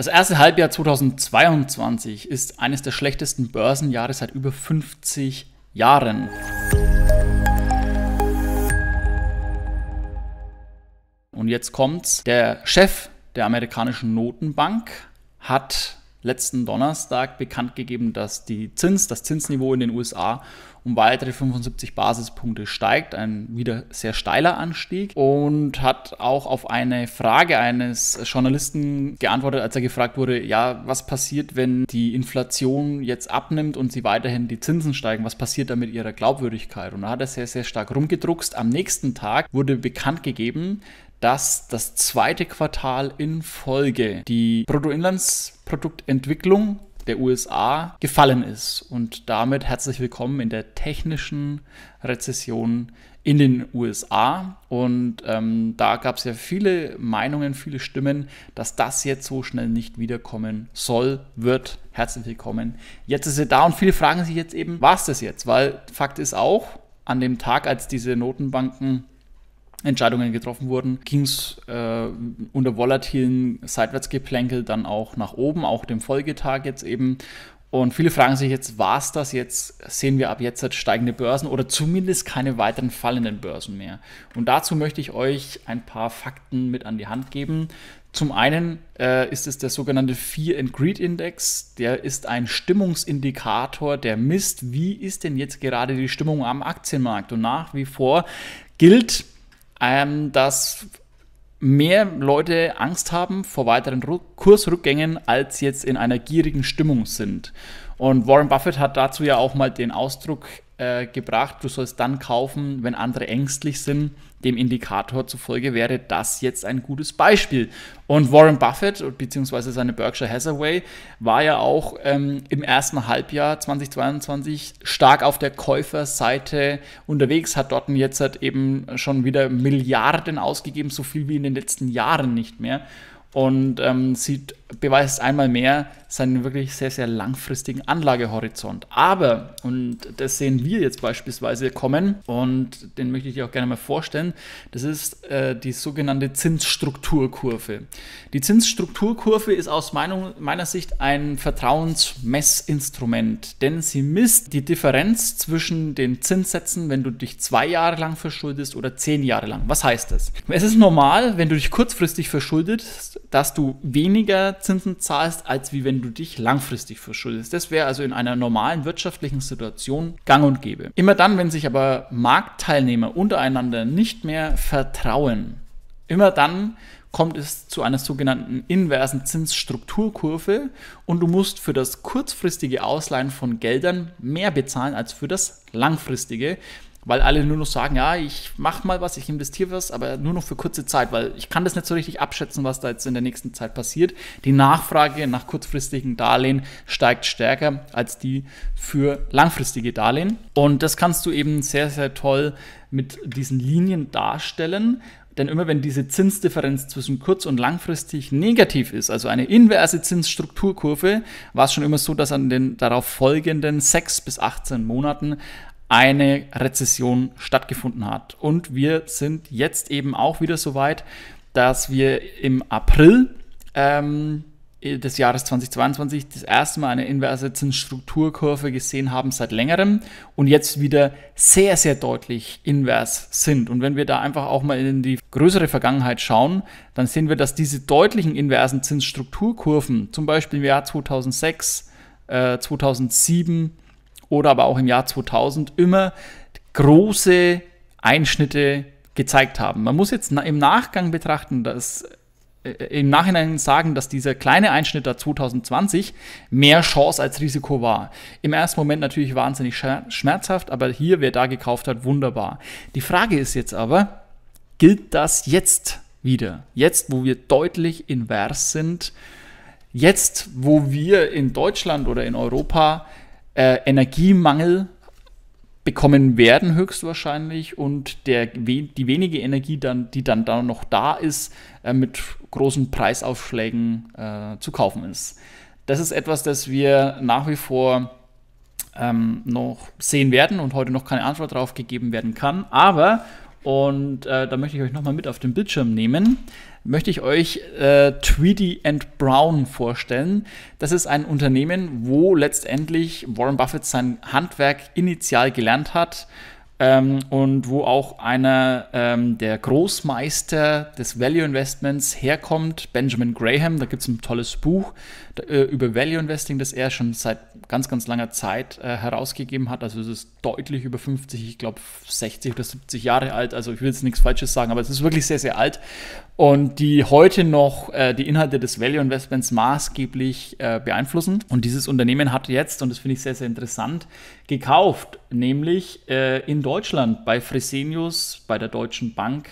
Das erste Halbjahr 2022 ist eines der schlechtesten Börsenjahre seit über 50 Jahren. Und jetzt kommt's. Der Chef der amerikanischen Notenbank hat letzten Donnerstag bekannt gegeben, dass die Zins, das Zinsniveau in den USA um weitere 75 Basispunkte steigt, ein wieder sehr steiler Anstieg und hat auch auf eine Frage eines Journalisten geantwortet, als er gefragt wurde, ja, was passiert, wenn die Inflation jetzt abnimmt und sie weiterhin die Zinsen steigen, was passiert da mit ihrer Glaubwürdigkeit? Und da hat er sehr, sehr stark rumgedruckst. Am nächsten Tag wurde bekannt gegeben, dass das zweite Quartal in Folge die Bruttoinlandsproduktentwicklung der USA gefallen ist. Und damit herzlich willkommen in der technischen Rezession in den USA. Und ähm, da gab es ja viele Meinungen, viele Stimmen, dass das jetzt so schnell nicht wiederkommen soll, wird. Herzlich willkommen. Jetzt ist sie da und viele fragen sich jetzt eben, war es das jetzt? Weil Fakt ist auch, an dem Tag, als diese Notenbanken Entscheidungen getroffen wurden, ging es äh, unter volatilen Seitwärtsgeplänkel dann auch nach oben, auch dem Folgetag jetzt eben. Und viele fragen sich jetzt, war es das jetzt? Sehen wir ab jetzt halt steigende Börsen oder zumindest keine weiteren fallenden Börsen mehr? Und dazu möchte ich euch ein paar Fakten mit an die Hand geben. Zum einen äh, ist es der sogenannte Fear and Greed Index. Der ist ein Stimmungsindikator, der misst, wie ist denn jetzt gerade die Stimmung am Aktienmarkt. Und nach wie vor gilt, ähm, dass mehr Leute Angst haben vor weiteren Ruck Kursrückgängen, als jetzt in einer gierigen Stimmung sind. Und Warren Buffett hat dazu ja auch mal den Ausdruck äh, gebracht, du sollst dann kaufen, wenn andere ängstlich sind. Dem Indikator zufolge wäre das jetzt ein gutes Beispiel. Und Warren Buffett bzw. seine Berkshire Hathaway war ja auch ähm, im ersten Halbjahr 2022 stark auf der Käuferseite unterwegs, hat dort jetzt halt eben schon wieder Milliarden ausgegeben, so viel wie in den letzten Jahren nicht mehr. Und ähm, sieht, beweist einmal mehr, seinen wirklich sehr, sehr langfristigen Anlagehorizont. Aber, und das sehen wir jetzt beispielsweise kommen, und den möchte ich dir auch gerne mal vorstellen, das ist äh, die sogenannte Zinsstrukturkurve. Die Zinsstrukturkurve ist aus meiner, meiner Sicht ein Vertrauensmessinstrument, denn sie misst die Differenz zwischen den Zinssätzen, wenn du dich zwei Jahre lang verschuldest oder zehn Jahre lang. Was heißt das? Es ist normal, wenn du dich kurzfristig verschuldest, dass du weniger Zinsen zahlst, als wie wenn du dich langfristig verschuldest. Das wäre also in einer normalen wirtschaftlichen Situation gang und gäbe. Immer dann, wenn sich aber Marktteilnehmer untereinander nicht mehr vertrauen, immer dann kommt es zu einer sogenannten inversen Zinsstrukturkurve und du musst für das kurzfristige Ausleihen von Geldern mehr bezahlen als für das langfristige, weil alle nur noch sagen, ja, ich mache mal was, ich investiere was, aber nur noch für kurze Zeit, weil ich kann das nicht so richtig abschätzen, was da jetzt in der nächsten Zeit passiert. Die Nachfrage nach kurzfristigen Darlehen steigt stärker als die für langfristige Darlehen. Und das kannst du eben sehr, sehr toll mit diesen Linien darstellen. Denn immer wenn diese Zinsdifferenz zwischen kurz- und langfristig negativ ist, also eine inverse Zinsstrukturkurve, war es schon immer so, dass an den darauf folgenden 6 bis 18 Monaten eine Rezession stattgefunden hat. Und wir sind jetzt eben auch wieder so weit, dass wir im April ähm, des Jahres 2022 das erste Mal eine inverse Zinsstrukturkurve gesehen haben seit längerem und jetzt wieder sehr, sehr deutlich invers sind. Und wenn wir da einfach auch mal in die größere Vergangenheit schauen, dann sehen wir, dass diese deutlichen inversen Zinsstrukturkurven, zum Beispiel im Jahr 2006, äh, 2007, oder aber auch im Jahr 2000 immer große Einschnitte gezeigt haben. Man muss jetzt im Nachgang betrachten, dass äh, im Nachhinein sagen, dass dieser kleine Einschnitt da 2020 mehr Chance als Risiko war. Im ersten Moment natürlich wahnsinnig schmerzhaft, aber hier, wer da gekauft hat, wunderbar. Die Frage ist jetzt aber, gilt das jetzt wieder? Jetzt, wo wir deutlich invers sind, jetzt, wo wir in Deutschland oder in Europa äh, Energiemangel bekommen werden, höchstwahrscheinlich, und der, die wenige Energie, dann, die dann da noch da ist, äh, mit großen Preisaufschlägen äh, zu kaufen ist. Das ist etwas, das wir nach wie vor ähm, noch sehen werden und heute noch keine Antwort darauf gegeben werden kann. Aber, und äh, da möchte ich euch nochmal mit auf den Bildschirm nehmen, möchte ich euch äh, Tweedy and Brown vorstellen. Das ist ein Unternehmen, wo letztendlich Warren Buffett sein Handwerk initial gelernt hat ähm, und wo auch einer ähm, der Großmeister des Value Investments herkommt, Benjamin Graham. Da gibt es ein tolles Buch, äh, über Value Investing, das er schon seit ganz, ganz langer Zeit äh, herausgegeben hat. Also es ist deutlich über 50, ich glaube 60 oder 70 Jahre alt. Also ich will jetzt nichts Falsches sagen, aber es ist wirklich sehr, sehr alt. Und die heute noch äh, die Inhalte des Value Investments maßgeblich äh, beeinflussen. Und dieses Unternehmen hat jetzt, und das finde ich sehr, sehr interessant, gekauft, nämlich äh, in Deutschland bei Fresenius, bei der Deutschen Bank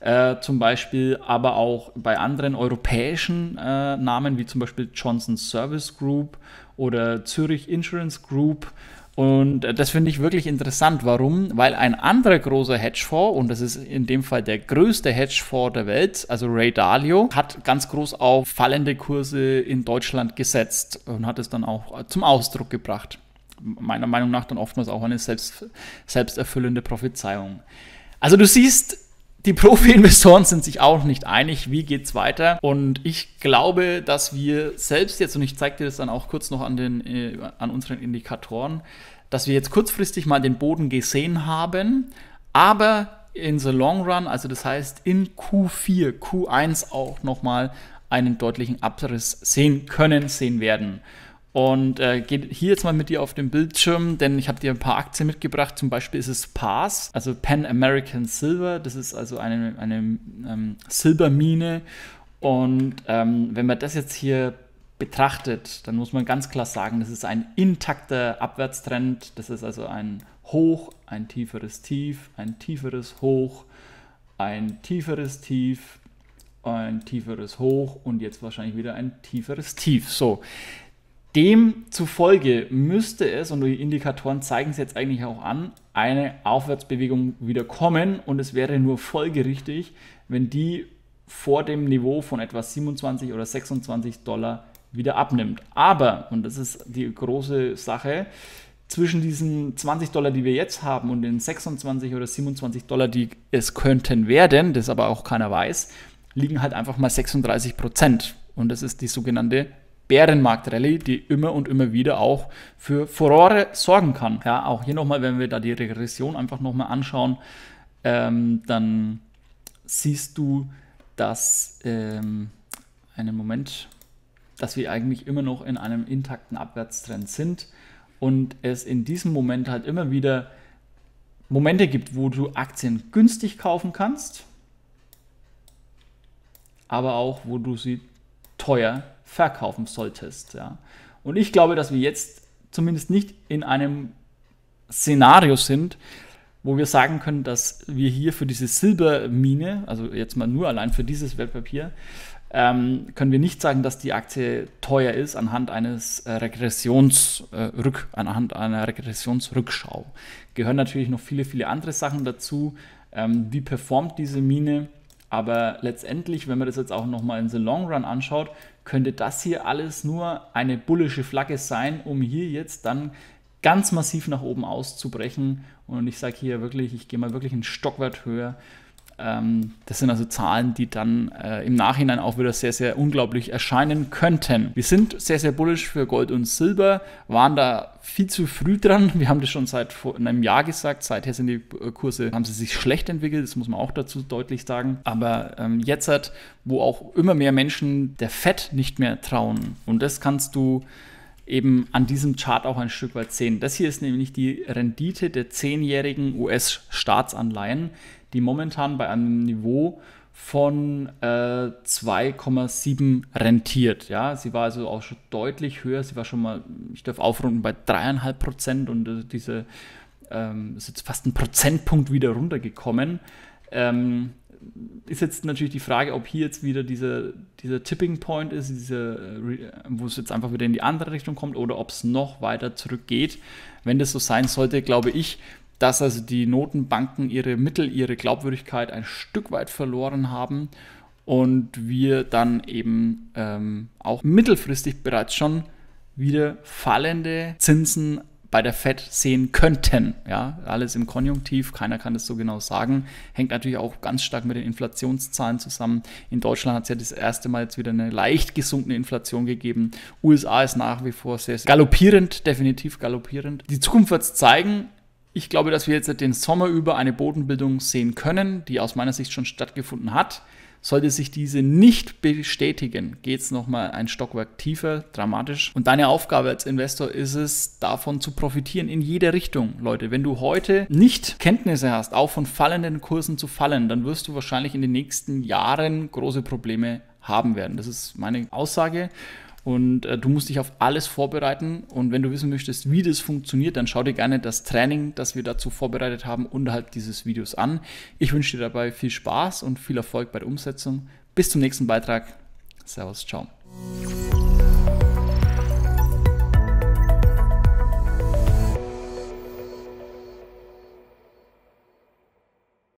äh, zum Beispiel, aber auch bei anderen europäischen äh, Namen, wie zum Beispiel Johnson Service Group oder Zürich Insurance Group. Und äh, das finde ich wirklich interessant. Warum? Weil ein anderer großer Hedgefonds, und das ist in dem Fall der größte Hedgefonds der Welt, also Ray Dalio, hat ganz groß auf fallende Kurse in Deutschland gesetzt und hat es dann auch äh, zum Ausdruck gebracht. Meiner Meinung nach dann oftmals auch eine selbst, selbsterfüllende Prophezeiung. Also du siehst, die Profi-Investoren sind sich auch nicht einig, wie geht es weiter. Und ich glaube, dass wir selbst jetzt, und ich zeige dir das dann auch kurz noch an, den, äh, an unseren Indikatoren, dass wir jetzt kurzfristig mal den Boden gesehen haben, aber in the long run, also das heißt in Q4, Q1 auch nochmal einen deutlichen Abriss sehen können, sehen werden. Und äh, geht hier jetzt mal mit dir auf den Bildschirm, denn ich habe dir ein paar Aktien mitgebracht. Zum Beispiel ist es PAS, also Pan American Silver. Das ist also eine, eine ähm, Silbermine. Und ähm, wenn man das jetzt hier betrachtet, dann muss man ganz klar sagen, das ist ein intakter Abwärtstrend. Das ist also ein Hoch, ein tieferes Tief, ein tieferes Hoch, ein tieferes Tief, ein tieferes Hoch und jetzt wahrscheinlich wieder ein tieferes Tief. So, Demzufolge müsste es, und die Indikatoren zeigen es jetzt eigentlich auch an, eine Aufwärtsbewegung wieder kommen und es wäre nur folgerichtig, wenn die vor dem Niveau von etwa 27 oder 26 Dollar wieder abnimmt. Aber, und das ist die große Sache, zwischen diesen 20 Dollar, die wir jetzt haben, und den 26 oder 27 Dollar, die es könnten werden, das aber auch keiner weiß, liegen halt einfach mal 36 Prozent. Und das ist die sogenannte Bärenmarkt-Rallye, die immer und immer wieder auch für Furore sorgen kann. Ja, auch hier nochmal, wenn wir da die Regression einfach nochmal anschauen, ähm, dann siehst du, dass ähm, einen Moment, dass wir eigentlich immer noch in einem intakten Abwärtstrend sind und es in diesem Moment halt immer wieder Momente gibt, wo du Aktien günstig kaufen kannst, aber auch wo du sie teuer verkaufen solltest. Ja. Und ich glaube, dass wir jetzt zumindest nicht in einem Szenario sind, wo wir sagen können, dass wir hier für diese Silbermine, also jetzt mal nur allein für dieses Wertpapier, ähm, können wir nicht sagen, dass die Aktie teuer ist anhand eines äh, Regressionsrück, äh, anhand einer Regressionsrückschau. Gehören natürlich noch viele, viele andere Sachen dazu. Ähm, wie performt diese Mine? Aber letztendlich, wenn man das jetzt auch nochmal in the Long Run anschaut, könnte das hier alles nur eine bullische Flagge sein, um hier jetzt dann ganz massiv nach oben auszubrechen. Und ich sage hier wirklich, ich gehe mal wirklich einen Stockwert höher ähm, das sind also Zahlen, die dann äh, im Nachhinein auch wieder sehr, sehr unglaublich erscheinen könnten. Wir sind sehr, sehr bullisch für Gold und Silber, waren da viel zu früh dran. Wir haben das schon seit vor einem Jahr gesagt. Seither sind die äh, Kurse, haben sie sich schlecht entwickelt. Das muss man auch dazu deutlich sagen. Aber ähm, jetzt hat, wo auch immer mehr Menschen der Fett nicht mehr trauen. Und das kannst du eben an diesem Chart auch ein Stück weit sehen. Das hier ist nämlich die Rendite der zehnjährigen US-Staatsanleihen die momentan bei einem Niveau von äh, 2,7 rentiert. Ja, sie war also auch schon deutlich höher. Sie war schon mal, ich darf aufrunden, bei 3,5 Prozent und äh, diese ähm, ist jetzt fast ein Prozentpunkt wieder runtergekommen. Ähm, ist jetzt natürlich die Frage, ob hier jetzt wieder dieser, dieser Tipping Point ist, diese, äh, wo es jetzt einfach wieder in die andere Richtung kommt oder ob es noch weiter zurückgeht. Wenn das so sein sollte, glaube ich, dass also die Notenbanken ihre Mittel, ihre Glaubwürdigkeit ein Stück weit verloren haben und wir dann eben ähm, auch mittelfristig bereits schon wieder fallende Zinsen bei der Fed sehen könnten. Ja, alles im Konjunktiv, keiner kann das so genau sagen. Hängt natürlich auch ganz stark mit den Inflationszahlen zusammen. In Deutschland hat es ja das erste Mal jetzt wieder eine leicht gesunkene Inflation gegeben. USA ist nach wie vor sehr, sehr galoppierend, definitiv galoppierend. Die Zukunft wird es zeigen, ich glaube, dass wir jetzt den Sommer über eine Bodenbildung sehen können, die aus meiner Sicht schon stattgefunden hat. Sollte sich diese nicht bestätigen, geht es nochmal ein Stockwerk tiefer, dramatisch. Und deine Aufgabe als Investor ist es, davon zu profitieren in jeder Richtung. Leute, wenn du heute nicht Kenntnisse hast, auch von fallenden Kursen zu fallen, dann wirst du wahrscheinlich in den nächsten Jahren große Probleme haben werden. Das ist meine Aussage. Und äh, du musst dich auf alles vorbereiten. Und wenn du wissen möchtest, wie das funktioniert, dann schau dir gerne das Training, das wir dazu vorbereitet haben, unterhalb dieses Videos an. Ich wünsche dir dabei viel Spaß und viel Erfolg bei der Umsetzung. Bis zum nächsten Beitrag. Servus, ciao.